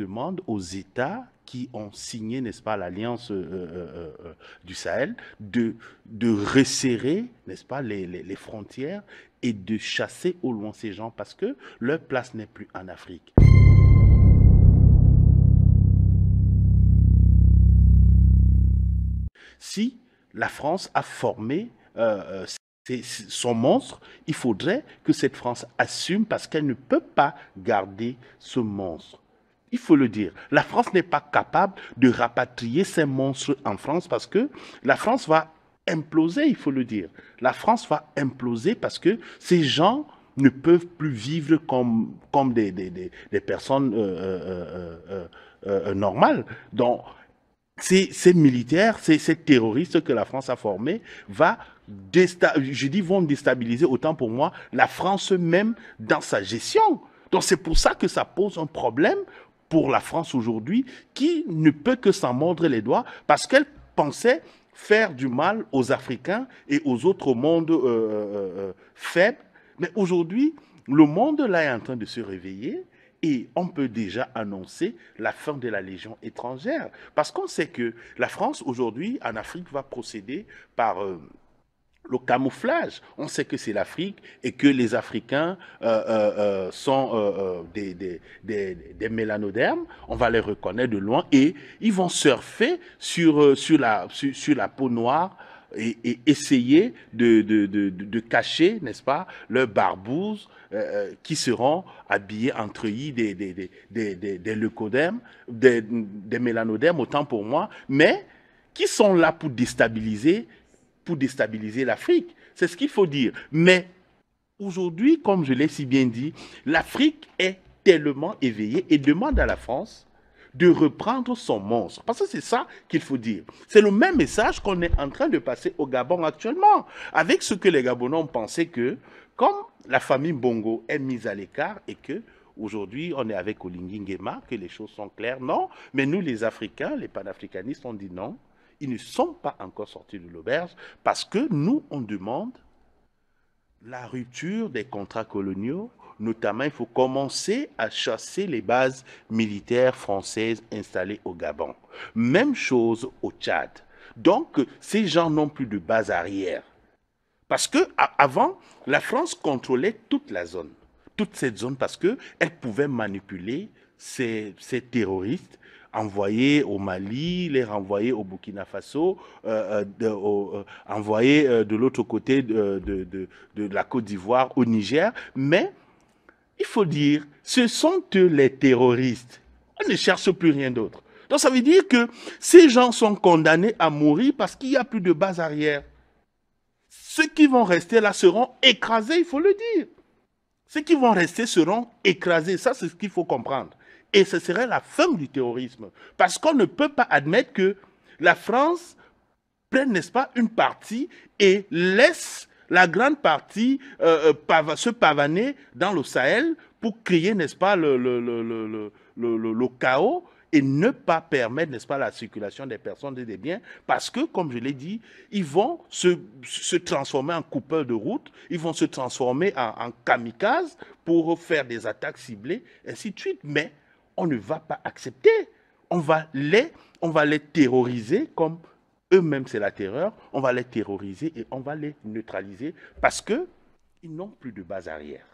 demande aux États qui ont signé, n'est-ce pas, l'alliance euh, euh, euh, du Sahel, de, resserrer, n'est-ce pas, les, frontières et de chasser au loin ces gens parce que leur place n'est plus en Afrique. Si la France a formé son monstre, il faudrait que cette France assume parce qu'elle ne peut pas garder ce monstre. Il faut le dire. La France n'est pas capable de rapatrier ces monstres en France parce que la France va imploser, il faut le dire. La France va imploser parce que ces gens ne peuvent plus vivre comme, comme des, des, personnes euh, euh, euh, normales. Donc, ces, ces militaires, ces, ces, terroristes que la France a formés, va je dis vont déstabiliser autant pour moi la France même dans sa gestion. Donc c'est pour ça que ça pose un problème pour la France aujourd'hui qui ne peut que s'en mordre les doigts parce qu'elle pensait faire du mal aux Africains et aux autres mondes euh, euh, euh, faibles. Mais aujourd'hui, le monde là est en train de se réveiller et on peut déjà annoncer la fin de la Légion étrangère. Parce qu'on sait que la France aujourd'hui en Afrique va procéder par le camouflage. On sait que c'est l'Afrique et que les Africains euh, euh, euh, sont des, mélanodermes. On va les reconnaître de loin et ils vont surfer sur, sur, la, sur, la peau noire et, essayer de, cacher, n'est-ce pas, leurs barbouzes qui seront habillés entre treillis des, des, des, des leucodermes, des, mélanodermes, autant pour moi, mais qui sont là pour déstabiliser pour déstabiliser l'Afrique. C'est ce qu'il faut dire. Mais aujourd'hui, comme je l'ai si bien dit, l'Afrique est tellement éveillée et demande à la France de reprendre son monstre. Parce que c'est ça qu'il faut dire. C'est le même message qu'on est en train de passer au Gabon actuellement, avec ce que les Gabonais ont pensé que, comme la famille Bongo est mise à l'écart et que aujourd'hui on est avec Nguema, que les choses sont claires, non, mais nous les Africains, les panafricanistes, on dit non, ils ne sont pas encore sortis de l'auberge parce que nous, on demande la rupture des contrats coloniaux. Notamment, il faut commencer à chasser les bases militaires françaises installées au Gabon. Même chose au Tchad. Donc, ces gens n'ont plus de base arrière. Parce que avant, la France contrôlait toute la zone, toute cette zone, parce qu'elle pouvait manipuler ces terroristes envoyés au Mali, les renvoyer au Burkina Faso, euh, euh, de, euh, envoyés de l'autre côté de, la Côte d'Ivoire, au Niger. Mais il faut dire, ce sont eux les terroristes. On ne cherche plus rien d'autre. Donc ça veut dire que ces gens sont condamnés à mourir parce qu'il n'y a plus de base arrière. Ceux qui vont rester là seront écrasés, il faut le dire. Ceux qui vont rester seront écrasés. Ça, c'est ce qu'il faut comprendre. Et ce serait la fin du terrorisme. Parce qu'on ne peut pas admettre que la France prenne, n'est-ce pas, une partie et laisse la grande partie euh, euh, se pavaner dans le Sahel pour créer, n'est-ce pas, le, chaos et ne pas permettre, n'est-ce pas, la circulation des personnes et des biens, parce que, comme je l'ai dit, ils vont se, transformer en coupeurs de route, ils vont se transformer en, en kamikazes pour faire des attaques ciblées, ainsi de suite. Mais on ne va pas accepter. On va les, on va les terroriser comme eux-mêmes c'est la terreur. On va les terroriser et on va les neutraliser parce que ils n'ont plus de base arrière.